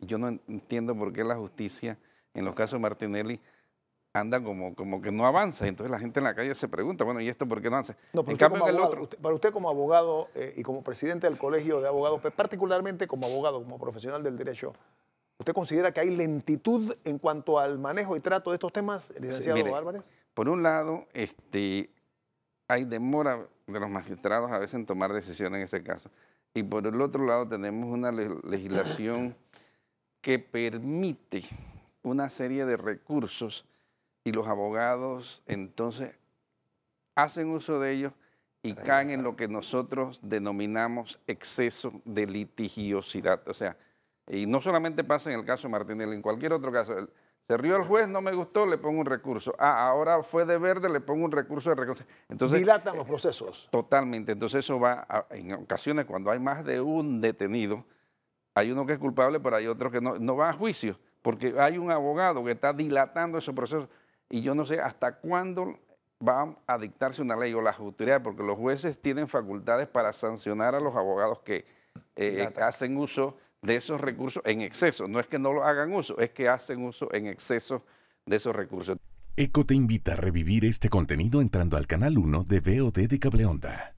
Yo no entiendo por qué la justicia en los casos de Martinelli anda como, como que no avanza. Entonces la gente en la calle se pregunta, bueno, ¿y esto por qué no avanza? No, para usted como abogado eh, y como presidente del Colegio de Abogados, particularmente como abogado, como profesional del derecho, ¿usted considera que hay lentitud en cuanto al manejo y trato de estos temas, licenciado Álvarez? Por un lado, este, hay demora de los magistrados a veces en tomar decisiones en ese caso. Y por el otro lado tenemos una legislación que permite una serie de recursos y los abogados entonces hacen uso de ellos y caen en lo que nosotros denominamos exceso de litigiosidad. O sea, y no solamente pasa en el caso Martinelli, en cualquier otro caso. Se rió el juez, no me gustó, le pongo un recurso. Ah, ahora fue de verde, le pongo un recurso de recurso. Entonces, Dilatan los eh, procesos. Totalmente. Entonces eso va, en ocasiones cuando hay más de un detenido, hay uno que es culpable, pero hay otro que no, va a juicio, porque hay un abogado que está dilatando esos proceso y yo no sé hasta cuándo va a dictarse una ley o la justicia, porque los jueces tienen facultades para sancionar a los abogados que eh, eh, hacen uso de esos recursos en exceso. No es que no lo hagan uso, es que hacen uso en exceso de esos recursos. ECO te invita a revivir este contenido entrando al canal 1 de VOD de Cableonda.